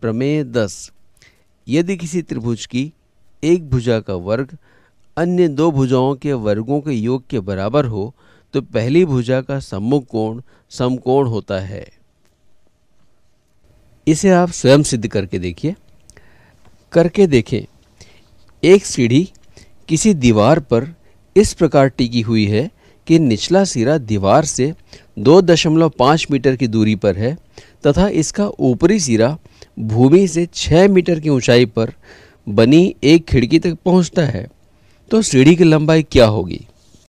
प्रमेय दस यदि किसी त्रिभुज की एक भुजा का वर्ग अन्य दो भुजाओं के वर्गों के योग के बराबर हो तो पहली भुजा का सम्मुख कोण समकोण होता है इसे आप स्वयं सिद्ध करके देखिए करके देखें एक सीढ़ी किसी दीवार पर इस प्रकार टिकी हुई है कि निचला सिरा दीवार से 2.5 मीटर की दूरी पर है तथा इसका ऊपरी सिरा भूमि से छः मीटर की ऊंचाई पर बनी एक खिड़की तक पहुंचता है तो सीढ़ी की लंबाई क्या होगी